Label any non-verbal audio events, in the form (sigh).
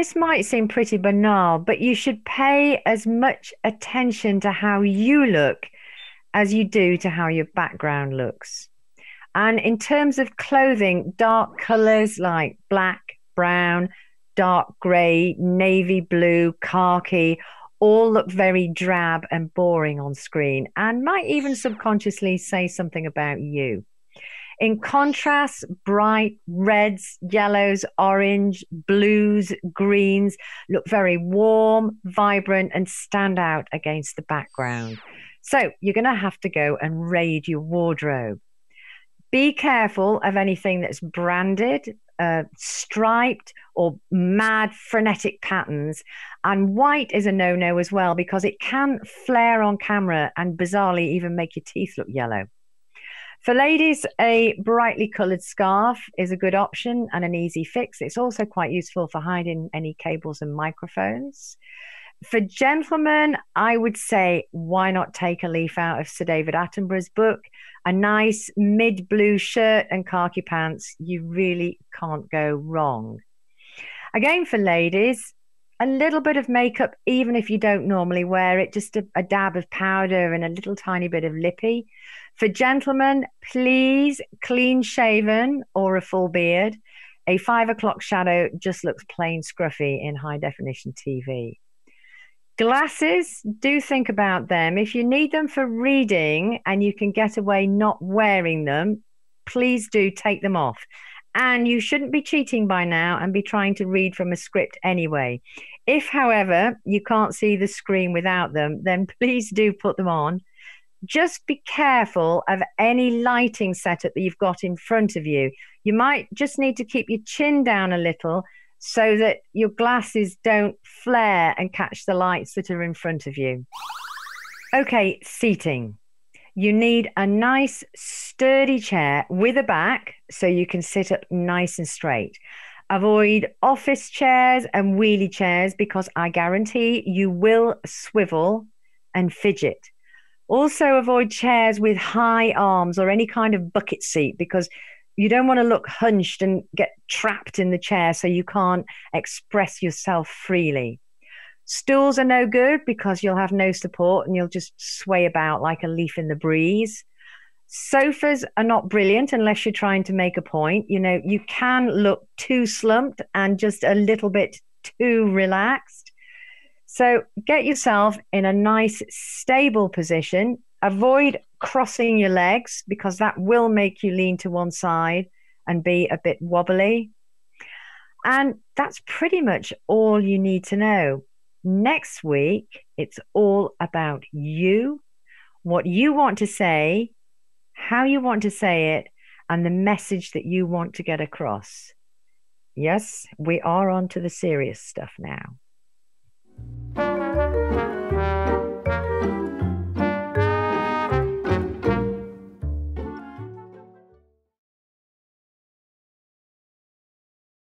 this might seem pretty banal, but you should pay as much attention to how you look as you do to how your background looks. And in terms of clothing, dark colors like black, brown, dark grey, navy blue, khaki all look very drab and boring on screen and might even subconsciously say something about you. In contrast, bright reds, yellows, orange, blues, greens look very warm, vibrant, and stand out against the background. So you're going to have to go and raid your wardrobe. Be careful of anything that's branded, uh, striped, or mad frenetic patterns. And white is a no no as well because it can flare on camera and bizarrely even make your teeth look yellow. For ladies, a brightly coloured scarf is a good option and an easy fix. It's also quite useful for hiding any cables and microphones. For gentlemen, I would say why not take a leaf out of Sir David Attenborough's book? A nice mid blue shirt and khaki pants, you really can't go wrong. Again, for ladies, a little bit of makeup, even if you don't normally wear it, just a, a, dab of powder and a little tiny bit of lippy. For gentlemen, please clean shaven or a full beard. A five o'clock shadow just looks plain scruffy in high definition TV. Glasses, do think about them. If you need them for reading and you can get away not wearing them, please do take them off. And you shouldn't be cheating by now and be trying to read from a script anyway. If, however, you can't see the screen without them, then (laughs) please do put them on. Just be careful of any lighting setup that you've got in front of you. You might just need to keep your chin down a little so that your glasses don't flare and catch the lights that are in front of you. Okay, seating. You need a nice, sturdy chair with a back so you can sit up nice and straight. Avoid office chairs and wheelie chairs because I guarantee you will swivel and fidget. Also, avoid chairs with high arms or any kind of bucket seat because you don't want to look hunched and get trapped in the chair so you can't express yourself freely. Stools are no good because you'll have no support and you'll just sway about like a leaf in the breeze. Sofas are not brilliant unless you're trying to make a point. You know, you can look too slumped and just a little bit too relaxed. So get yourself in a nice, stable position. Avoid crossing your legs because that will make you lean to one side and be a bit wobbly. And that's pretty much all you need to know. Next week, it's all about you, what you want to say, how you want to say it, and the message that you want to get across. Yes, we are on to the serious stuff now.